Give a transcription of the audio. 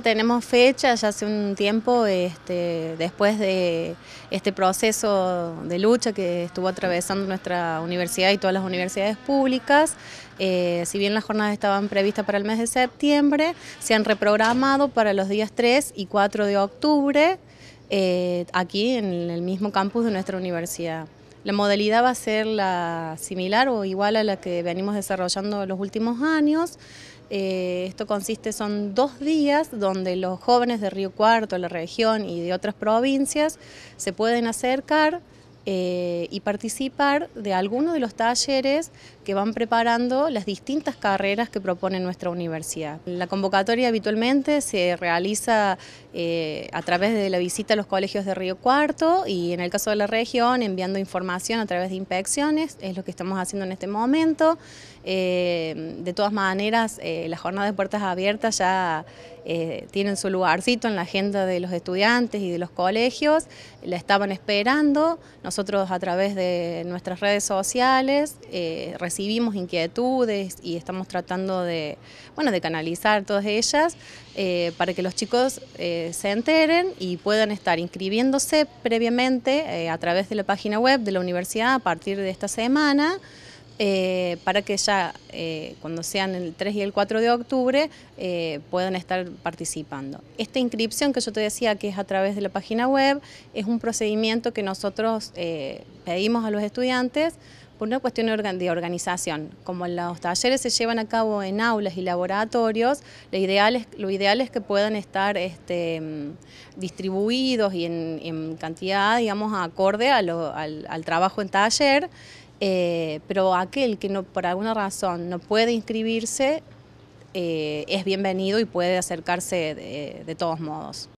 tenemos fecha, ya hace un tiempo, este, después de este proceso de lucha que estuvo atravesando nuestra universidad y todas las universidades públicas, eh, si bien las jornadas estaban previstas para el mes de septiembre, se han reprogramado para los días 3 y 4 de octubre, eh, aquí en el mismo campus de nuestra universidad. La modalidad va a ser la similar o igual a la que venimos desarrollando los últimos años. Eh, esto consiste, son dos días donde los jóvenes de Río Cuarto, la región y de otras provincias se pueden acercar eh, y participar de alguno de los talleres que van preparando las distintas carreras que propone nuestra universidad. La convocatoria habitualmente se realiza eh, a través de la visita a los colegios de Río Cuarto y en el caso de la región enviando información a través de inspecciones, es lo que estamos haciendo en este momento. Eh, de todas maneras, eh, las jornadas de puertas abiertas ya eh, tienen su lugarcito en la agenda de los estudiantes y de los colegios, la estaban esperando, nosotros a través de nuestras redes sociales, recibimos inquietudes y estamos tratando de, canalizar todas ellas eh, para que los chicos eh, se enteren y puedan estar inscribiéndose previamente eh, a través de la página web de la universidad a partir de esta semana. para que ya cuando sean el 3 y el 4 de octubre puedan estar participando. Esta inscripción que yo te decía que es a través de la página web es un procedimiento que nosotros pedimos a los estudiantes por una cuestión de organización. Como los talleres se llevan a cabo en aulas y laboratorios, lo ideal es, que puedan estar este, distribuidos y en, cantidad, digamos, acorde al, trabajo en taller. Eh, pero aquel que no, por alguna razón no puede inscribirse eh, es bienvenido y puede acercarse de todos modos.